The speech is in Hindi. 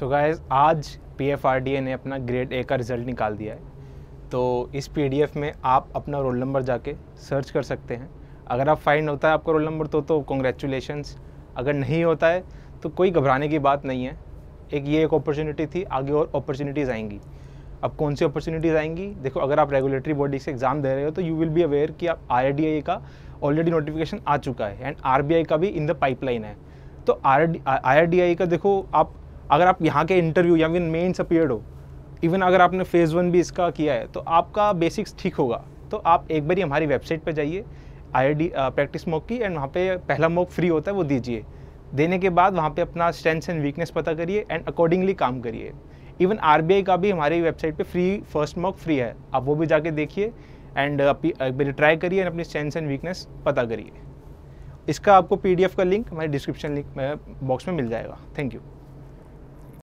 सो so गाइस आज पीएफआरडीए ने अपना ग्रेड ए का रिज़ल्ट निकाल दिया है तो इस पीडीएफ में आप अपना रोल नंबर जाके सर्च कर सकते हैं अगर आप फाइंड होता है आपका रोल नंबर तो तो कॉन्ग्रेचुलेशंस अगर नहीं होता है तो कोई घबराने की बात नहीं है एक ये एक अपॉर्चुनिटी थी आगे और अपॉर्चुनिटीज़ आएंगी अब कौन सी अपॉर्चुनिटीज़ आएंगी देखो अगर आप रेगुलेटरी बॉडी से एग्ज़ाम दे रहे हो तो यू विल बी अवेयर कि आप आर का ऑलरेडी नोटिफिकेशन आ चुका है एंड आर का भी इन द पाइपलाइन है तो आर आई का देखो आप अगर आप यहाँ के इंटरव्यू या फिर मेन्स अपियर्ड हो इवन अगर आपने फेज़ वन भी इसका किया है तो आपका बेसिक्स ठीक होगा तो आप एक बार हमारी वेबसाइट पर जाइए आई प्रैक्टिस मॉक की एंड वहाँ पे पहला मॉक फ्री होता है वो दीजिए देने के बाद वहाँ पे अपना स्ट्रेंथ्स एंड वीकनेस पता करिए एंड अकॉर्डिंगली काम करिए इवन आर का भी हमारी वेबसाइट पे फ्री फर्स्ट मॉक फ्री है आप वो भी जाके देखिए एंड अपनी ट्राई करिए एंड अपनी स्ट्रेंथ्स एंड वीकनेस पता करिए इसका आपको पी का लिंक हमारे डिस्क्रिप्शन लिंक बॉक्स में मिल जाएगा थैंक यू